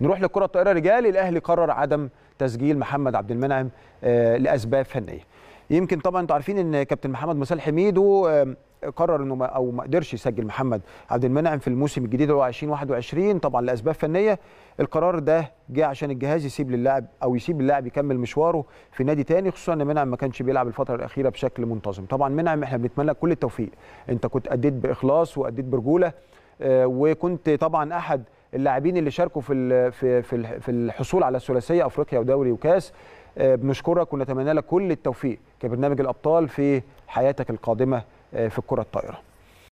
نروح للكره الطائره رجال الاهلي قرر عدم تسجيل محمد عبد المنعم آه، لاسباب فنيه يمكن طبعا انتوا عارفين ان كابتن محمد مسال حميدو آه، قرر انه ما او ما قدرش يسجل محمد عبد المنعم في الموسم الجديد اللي هو 2021 طبعا لاسباب فنيه القرار ده جه عشان الجهاز يسيب للاعب او يسيب اللاعب يكمل مشواره في نادي تاني خصوصا ان منعم ما كانش بيلعب الفتره الاخيره بشكل منتظم طبعا منعم احنا بنتمنى لك كل التوفيق انت كنت اديت باخلاص واديت برجوله آه، وكنت طبعا احد اللاعبين اللي شاركوا في في في الحصول على الثلاثيه افريقيا ودوري وكاس آه، بنشكرك ونتمنى لك كل التوفيق كبرنامج الابطال في حياتك القادمه آه، في الكره الطائره